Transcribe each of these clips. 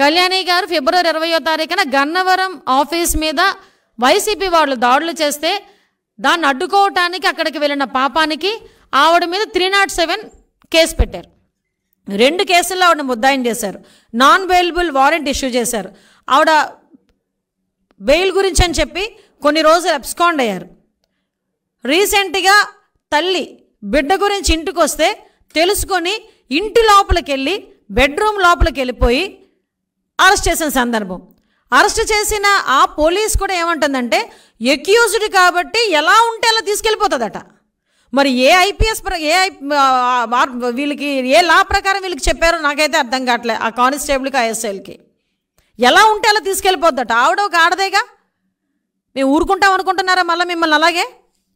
కళ్యాణి గారు ఫిబ్రవరి ఇరవయో తారీఖున గన్నవరం ఆఫీస్ మీద వైసీపీ వాళ్ళు దాడులు చేస్తే దాన్ని అడ్డుకోవటానికి అక్కడికి వెళ్ళిన పాపానికి ఆవిడ మీద త్రీ నాట్ సెవెన్ కేసు పెట్టారు రెండు కేసుల్లో ఆవిడ ముద్దాయం చేశారు నాన్ బెయిలబుల్ వారెంట్ ఇష్యూ చేశారు ఆవిడ బెయిల్ గురించి అని చెప్పి కొన్ని రోజులు అబ్స్కాండ్ అయ్యారు రీసెంట్గా తల్లి బిడ్డ గురించి ఇంటికి వస్తే తెలుసుకొని ఇంటి లోపలికి వెళ్ళి బెడ్రూమ్ లోపలికి వెళ్ళిపోయి అరెస్ట్ చేసిన సందర్భం అరెస్ట్ చేసిన ఆ పోలీస్ కూడా ఏమంటుందంటే ఎక్యూజ్డ్ కాబట్టి ఎలా ఉంటే అలా తీసుకెళ్ళిపోతుందట మరి ఏ ఐపీఎస్ ఏ వీళ్ళకి ఏ లా ప్రకారం వీళ్ళకి చెప్పారో నాకైతే అర్థం కావట్లేదు ఆ కానిస్టేబుల్కి ఐఎస్ఎల్కి ఎలా ఉంటే అలా తీసుకెళ్ళిపోద్దట ఆవిడ ఒక ఆడదేగా మేము ఊరుకుంటాం అనుకుంటున్నారా మళ్ళీ మిమ్మల్ని అలాగే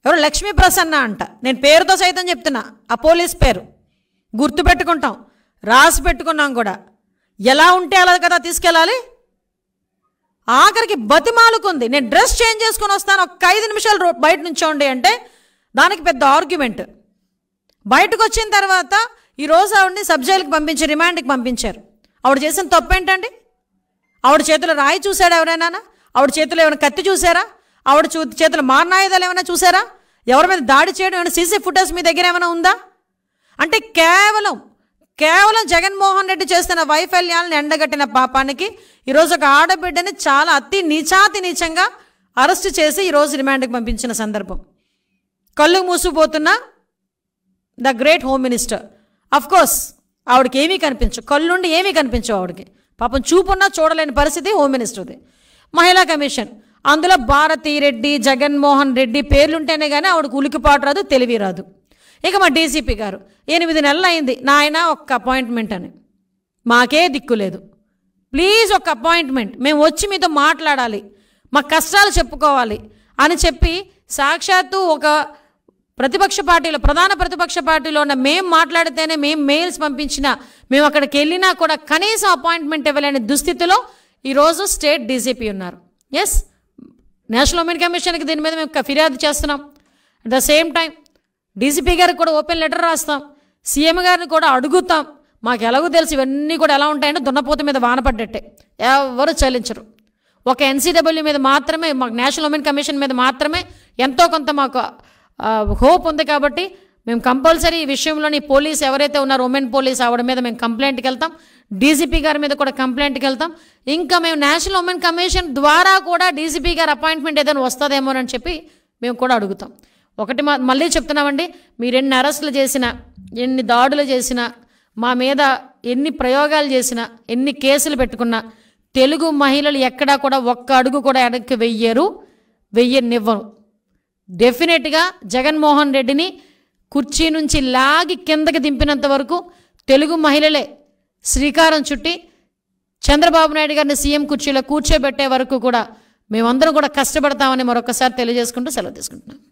ఎవరు లక్ష్మీ ప్రసన్న అంట నేను పేరుతో సైతం చెప్తున్నా ఆ పోలీస్ పేరు గుర్తుపెట్టుకుంటాం రాసి పెట్టుకున్నాం కూడా ఎలా ఉంటే అలా కదా తీసుకెళ్ళాలి ఆఖరికి బతిమాలుకుంది నేను డ్రెస్ చేంజ్ చేసుకుని వస్తాను ఒక ఐదు నిమిషాలు బయట నుంచోండి అంటే దానికి పెద్ద ఆర్గ్యుమెంట్ బయటకు వచ్చిన తర్వాత ఈరోజు ఆవిడని జైలుకి పంపించి రిమాండ్కి పంపించారు ఆవిడ చేసిన తప్పు ఏంటండి ఆవిడ చేతులు రాయి చూశాడు ఎవరైనా ఆవిడ చేతిలో ఏమైనా కత్తి చూసారా ఆవిడ చూ చేతులు మారణాయుధాలు ఏమైనా చూసారా ఎవరి మీద దాడి చేయడం ఏమైనా సీసీ ఫుటేజ్ మీ దగ్గర ఏమైనా ఉందా అంటే కేవలం కేవలం జగన్మోహన్ రెడ్డి చేస్తున్న వైఫల్యాలను ఎండగట్టిన పాపానికి ఈరోజు ఒక ఆడబిడ్డని చాలా అతి నీచాతి నీచంగా అరెస్ట్ చేసి ఈరోజు రిమాండ్కి పంపించిన సందర్భం కళ్ళు మూసుకుపోతున్న the great home minister of course ఆవిడకి ఏమీ కనిపించు కళ్ళుండి ఏమీ కనిపించవు ఆవిడకి పాపం చూపున్నా చూడలేని పరిస్థితి హోమ్ మినిస్టర్ది మహిళా కమిషన్ అందులో భారతి రెడ్డి జగన్మోహన్ రెడ్డి పేర్లుంటేనే కానీ ఆవిడకు ఉలికిపాటు రాదు తెలివి రాదు ఇక మా డీసీపీ గారు ఎనిమిది నెలలు అయింది నాయన ఒక్క అపాయింట్మెంట్ అని మాకే దిక్కు లేదు ప్లీజ్ ఒక అపాయింట్మెంట్ మేము వచ్చి మీతో మాట్లాడాలి మా కష్టాలు చెప్పుకోవాలి అని చెప్పి సాక్షాత్తు ఒక ప్రతిపక్ష పార్టీలో ప్రధాన ప్రతిపక్ష పార్టీలో ఉన్న మేము మాట్లాడితేనే మేము మెయిల్స్ పంపించినా మేము అక్కడికి వెళ్ళినా కూడా కనీసం అపాయింట్మెంట్ ఇవ్వలేని దుస్థితిలో ఈరోజు స్టేట్ డీజీపీ ఉన్నారు ఎస్ నేషనల్ ఉమెన్ కమిషన్కి దీని మీద మేము ఫిర్యాదు చేస్తున్నాం at the same time DCP గారికి కూడా ఓపెన్ లెటర్ రాస్తాం సీఎం గారిని కూడా అడుగుతాం మాకు ఎలాగో తెలుసు ఇవన్నీ కూడా ఎలా ఉంటాయంటే దున్నపోత మీద వానపడ్డట్టే ఎవరు చెల్లించరు ఒక ఎన్సీడబ్ల్యూ మీద మాత్రమే మాకు నేషనల్ ఉమెన్ కమిషన్ మీద మాత్రమే ఎంతో కొంత మాకు హోప్ ఉంది కాబట్టి మేము కంపల్సరీ ఈ విషయంలోని పోలీస్ ఎవరైతే ఉన్నారో ఉమెన్ పోలీస్ ఆవిడ మీద మేము కంప్లైంట్కి వెళ్తాం డీసీపీ గారి మీద కూడా కంప్లైంట్కి వెళ్తాం ఇంకా మేము నేషనల్ ఉమెన్ కమిషన్ ద్వారా కూడా డీసీపీ గారి అపాయింట్మెంట్ ఏదైనా వస్తుందేమోనని చెప్పి మేము కూడా అడుగుతాం ఒకటి మా మళ్ళీ చెప్తున్నామండి మీరెన్ని అరెస్టులు చేసినా ఎన్ని దాడులు చేసినా మా మీద ఎన్ని ప్రయోగాలు చేసినా ఎన్ని కేసులు పెట్టుకున్నా తెలుగు మహిళలు ఎక్కడా కూడా ఒక్క అడుగు కూడా ఎడక్కి వెయ్యరు వెయ్యనివ్వరు డెఫినెట్గా జగన్మోహన్ రెడ్డిని కుర్చీ నుంచి లాగి కిందకి దింపినంత వరకు తెలుగు మహిళలే శ్రీకారం చుట్టి చంద్రబాబు నాయుడు గారిని సీఎం కుర్చీలో కూర్చోబెట్టే వరకు కూడా మేమందరం కూడా కష్టపడతామని మరొకసారి తెలియజేసుకుంటూ సెలవు తీసుకుంటున్నాం